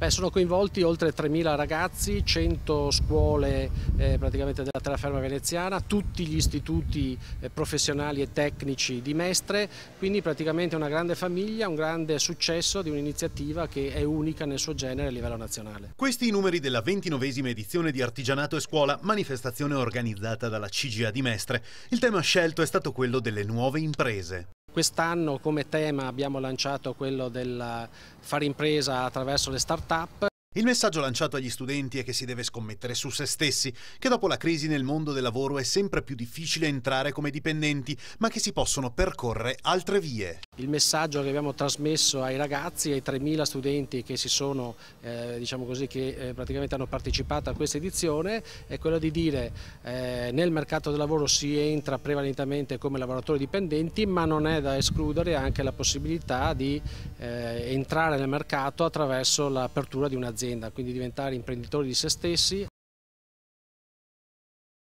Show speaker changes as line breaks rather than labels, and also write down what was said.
Beh, sono coinvolti oltre 3.000 ragazzi, 100 scuole eh, della terraferma veneziana, tutti gli istituti eh, professionali e tecnici di Mestre, quindi praticamente una grande famiglia, un grande successo di un'iniziativa che è unica nel suo genere a livello nazionale.
Questi i numeri della ventinovesima edizione di Artigianato e Scuola, manifestazione organizzata dalla CGA di Mestre. Il tema scelto è stato quello delle nuove imprese.
Quest'anno come tema abbiamo lanciato quello del fare impresa attraverso le start-up. Il
messaggio lanciato agli studenti è che si deve scommettere
su se stessi, che dopo la
crisi nel mondo del lavoro è sempre più difficile entrare come dipendenti, ma che si possono percorrere
altre vie il messaggio che abbiamo trasmesso ai ragazzi, ai 3.000 studenti che, sono, eh, diciamo così, che eh, praticamente hanno partecipato a questa edizione è quello di dire eh, nel mercato del lavoro si entra prevalentemente come lavoratori dipendenti ma non è da escludere anche la possibilità di eh, entrare nel mercato attraverso l'apertura di un'azienda, quindi diventare imprenditori di se stessi.